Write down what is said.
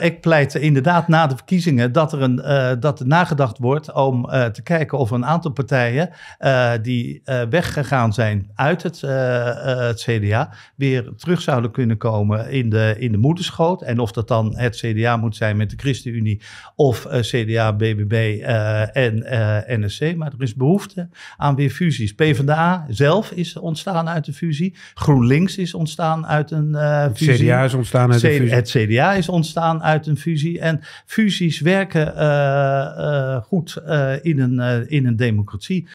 ik pleit inderdaad na de verkiezingen dat er, een, eh, dat er nagedacht wordt om eh, te kijken of een aantal partijen eh, die weggegaan zijn uit het, CDA weer terug zouden kunnen komen in de, in de moederschoot. En of dat dan het CDA moet zijn met de ChristenUnie of CDA, BBB en NSC. Maar er is behoefte aan weer fusies. PvdA zelf is ontstaan uit de fusie. GroenLinks is ontstaan uit een fusie. Het CDA is ontstaan uit de fusie. CDA is ontstaan uit uit een fusie. En fusies werken eh, eh, goed eh, in, een, in een democratie.